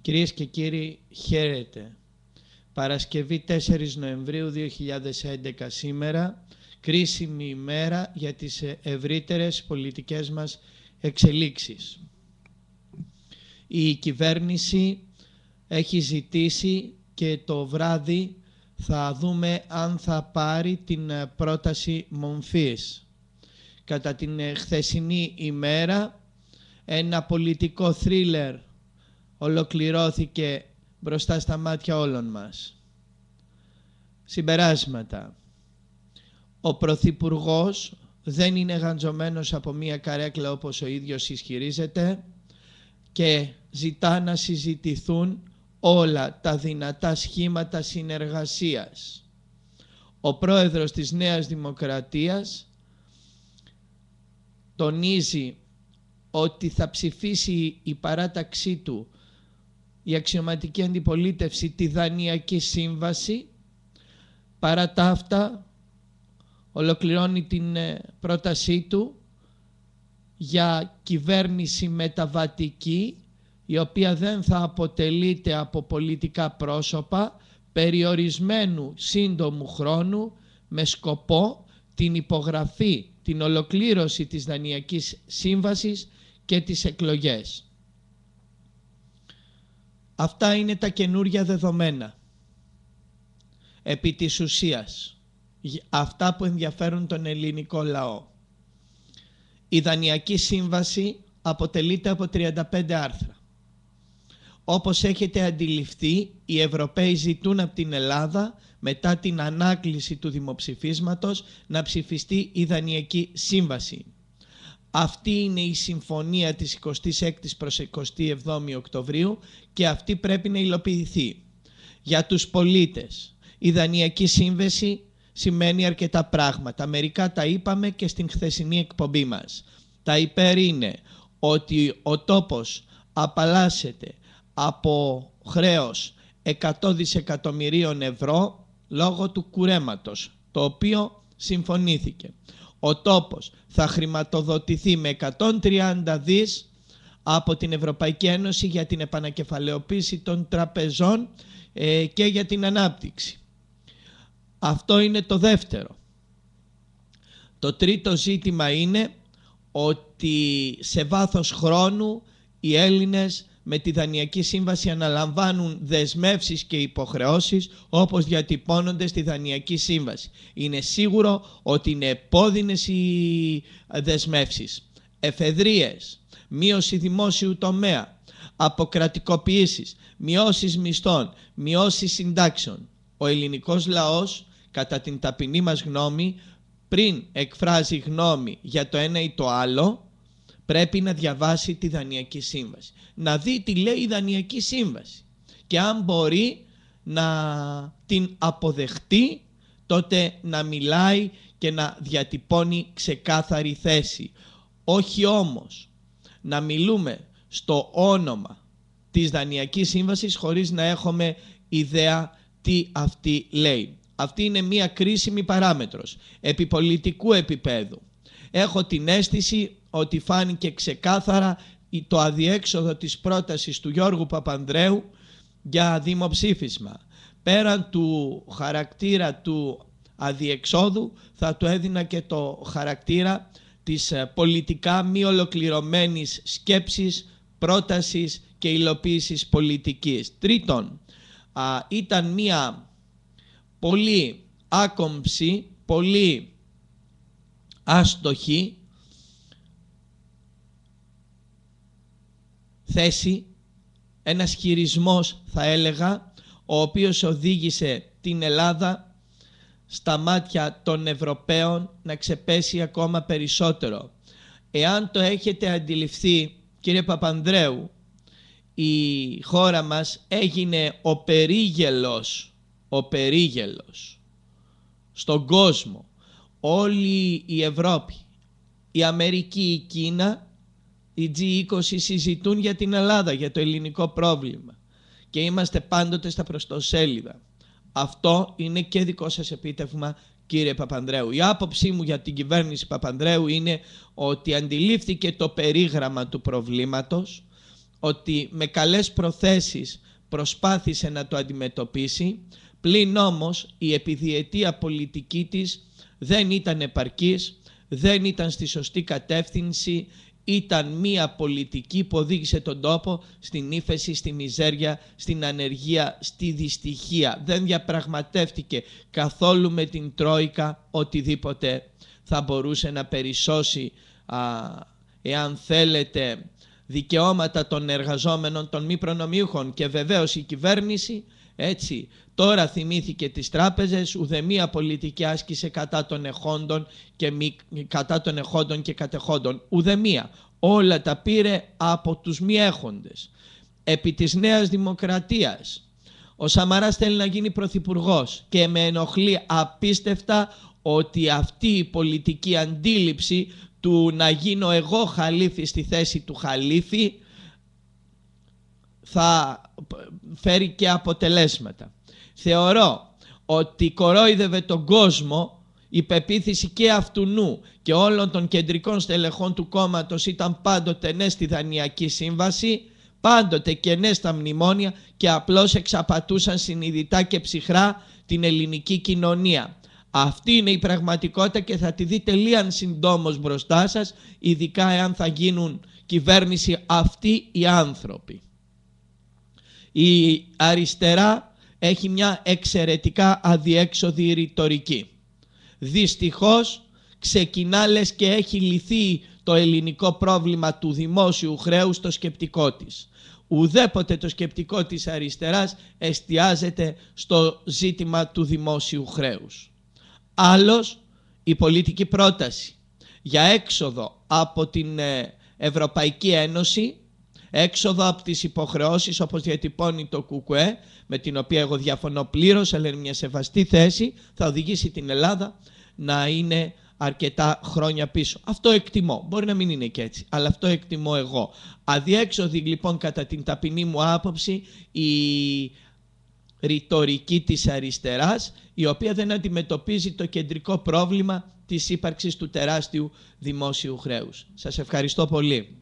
Κυρίες και κύριοι, χαίρετε. Παρασκευή 4 Νοεμβρίου 2011 σήμερα, κρίσιμη ημέρα για τις ε, ευρύτερες πολιτικές μας εξελίξεις. Η κυβέρνηση έχει ζητήσει και το βράδυ θα δούμε αν θα πάρει την ε, πρόταση μομφής. Κατά την ε, χθεσινή ημέρα, ένα πολιτικό θρίλερ ολοκληρώθηκε μπροστά στα μάτια όλων μας. Συμπεράσματα. Ο Πρωθυπουργός δεν είναι γαντζωμένος από μία καρέκλα όπως ο ίδιος ισχυρίζεται και ζητά να συζητηθούν όλα τα δυνατά σχήματα συνεργασίας. Ο πρόεδρος της Νέας Δημοκρατίας τονίζει ότι θα ψηφίσει η παράταξή του η αξιωματική αντιπολίτευση τη Δανειακή Σύμβαση. Παρά τα αυτά, ολοκληρώνει την ε, πρότασή του για κυβέρνηση μεταβατική, η οποία δεν θα αποτελείται από πολιτικά πρόσωπα, περιορισμένου σύντομου χρόνου, με σκοπό την υπογραφή, την ολοκλήρωση της Δανειακής Σύμβασης και τις εκλογές. Αυτά είναι τα καινούργια δεδομένα. Επί της ουσίας, αυτά που ενδιαφέρουν τον ελληνικό λαό. Η Δανειακή Σύμβαση αποτελείται από 35 άρθρα. Όπως έχετε αντιληφθεί, οι Ευρωπαίοι ζητούν από την Ελλάδα μετά την ανάκληση του δημοψηφίσματος να ψηφιστεί η Δανειακή Σύμβαση. Αυτή είναι η συμφωνία της 26ης προς 27η Οκτωβρίου και αυτή πρέπει να υλοποιηθεί. Για τους πολίτες, η Δανειακή Σύμβεση σημαίνει αρκετά πράγματα. Μερικά τα είπαμε και στην χθεσινή εκπομπή μας. Τα υπέρ είναι ότι ο τόπος απαλλάσσεται από χρέος 100 δισεκατομμυρίων ευρώ λόγω του κουρέματος, το οποίο συμφωνήθηκε ο τόπος θα χρηματοδοτηθεί με 130 δις από την Ευρωπαϊκή Ένωση για την επανακεφαλαιοποίηση των τραπεζών ε, και για την ανάπτυξη. Αυτό είναι το δεύτερο. Το τρίτο ζήτημα είναι ότι σε βάθος χρόνου οι Έλληνες με τη Δανειακή Σύμβαση αναλαμβάνουν δεσμεύσεις και υποχρεώσεις όπως διατυπώνονται στη Δανειακή Σύμβαση. Είναι σίγουρο ότι είναι επώδυνες οι δεσμεύσεις. Εφεδρίες, μείωση δημόσιου τομέα, αποκρατικοποιήσεις, μειώσεις μισθών, μειώσεις συντάξεων. Ο ελληνικός λαός, κατά την ταπεινή μας γνώμη, πριν εκφράζει γνώμη για το ένα ή το άλλο, πρέπει να διαβάσει τη Δανειακή Σύμβαση. Να δει τι λέει η Δανειακή Σύμβαση. Και αν μπορεί να την αποδεχτεί, τότε να μιλάει και να διατυπώνει ξεκάθαρη θέση. Όχι όμως να μιλούμε στο όνομα της Δανειακής Σύμβασης χωρίς να έχουμε ιδέα τι αυτή λέει. Αυτή είναι μία κρίσιμη παράμετρος επιπολιτικού επίπεδου. Έχω την αίσθηση ότι φάνηκε ξεκάθαρα το αδιέξοδο της πρότασης του Γιώργου Παπανδρέου για δημοψήφισμα. Πέραν του χαρακτήρα του αδιεξόδου θα του έδινα και το χαρακτήρα της ε, πολιτικά μη ολοκληρωμένης σκέψης, πρότασης και υλοποιηση πολιτικής. Τρίτον, ήταν μία πολύ άκομψη, πολύ άστοχη θέση, ένας χειρισμός θα έλεγα, ο οποίος οδήγησε την Ελλάδα στα μάτια των Ευρωπαίων να ξεπέσει ακόμα περισσότερο. Εάν το έχετε αντιληφθεί, κύριε Παπανδρέου, η χώρα μας έγινε ο περίγελος, ο περίγελος στον κόσμο. Όλη η Ευρώπη, η Αμερική, η Κίνα οι G20 συζητούν για την Ελλάδα, για το ελληνικό πρόβλημα και είμαστε πάντοτε στα προστοσέλιδα. Αυτό είναι και δικό σας επίτευγμα κύριε Παπανδρέου. Η άποψή μου για την κυβέρνηση Παπανδρέου είναι ότι αντιλήφθηκε το περίγραμμα του προβλήματος, ότι με καλές προθέσεις προσπάθησε να το αντιμετωπίσει, πλην όμως η επιδιαιτία πολιτική της δεν ήταν επαρκής, δεν ήταν στη σωστή κατεύθυνση, ήταν μία πολιτική που οδήγησε τον τόπο στην ύφεση, στη μιζέρια, στην ανεργία, στη δυστυχία. Δεν διαπραγματεύτηκε καθόλου με την Τρόικα οτιδήποτε θα μπορούσε να περισσώσει, α, εάν θέλετε, δικαιώματα των εργαζόμενων, των μη προνομιούχων. Και βεβαίως η κυβέρνηση έτσι, τώρα θυμήθηκε τις τράπεζες, ουδεμία πολιτική άσκησε κατά των εχόντων και, μη, κατά των εχόντων και κατεχόντων. Ουδεμία. Όλα τα πήρε από τους μη έχοντες. Επί της Νέας Δημοκρατίας, ο Σαμαράς θέλει να γίνει πρωθυπουργός και με ενοχλεί απίστευτα ότι αυτή η πολιτική αντίληψη του να γίνω εγώ χαλήθη στη θέση του χαλίφη θα φέρει και αποτελέσματα. Θεωρώ ότι κορόιδευε τον κόσμο η πεποίθηση και αυτού και όλων των κεντρικών στελεχών του κόμματος ήταν πάντοτε ναι στη Δανειακή Σύμβαση, πάντοτε και ναι στα μνημόνια και απλώς εξαπατούσαν συνειδητά και ψυχρά την ελληνική κοινωνία. Αυτή είναι η πραγματικότητα και θα τη δείτε λίαν συντόμως μπροστά σας, ειδικά εάν θα γίνουν κυβέρνηση αυτοί οι άνθρωποι η αριστερά έχει μια εξαιρετικά αδιέξοδη ρητορική. Δυστυχώς ξεκινά λες και έχει λυθεί το ελληνικό πρόβλημα του δημόσιου χρέους στο σκεπτικό της. Ουδέποτε το σκεπτικό της αριστεράς εστιάζεται στο ζήτημα του δημόσιου χρέους. Άλλος, η πολιτική πρόταση για έξοδο από την ε, Ευρωπαϊκή Ένωση έξοδο από τις υποχρεώσεις όπως διατυπώνει το ΚΚΕ, με την οποία εγώ διαφωνώ πλήρως, αλλά είναι μια σεβαστή θέση, θα οδηγήσει την Ελλάδα να είναι αρκετά χρόνια πίσω. Αυτό εκτιμώ. Μπορεί να μην είναι και έτσι, αλλά αυτό εκτιμώ εγώ. Αδιέξοδη λοιπόν κατά την ταπεινή μου άποψη η ρητορική της αριστεράς, η οποία δεν αντιμετωπίζει το κεντρικό πρόβλημα της ύπαρξης του τεράστιου δημόσιου χρέους. Σας ευχαριστώ πολύ.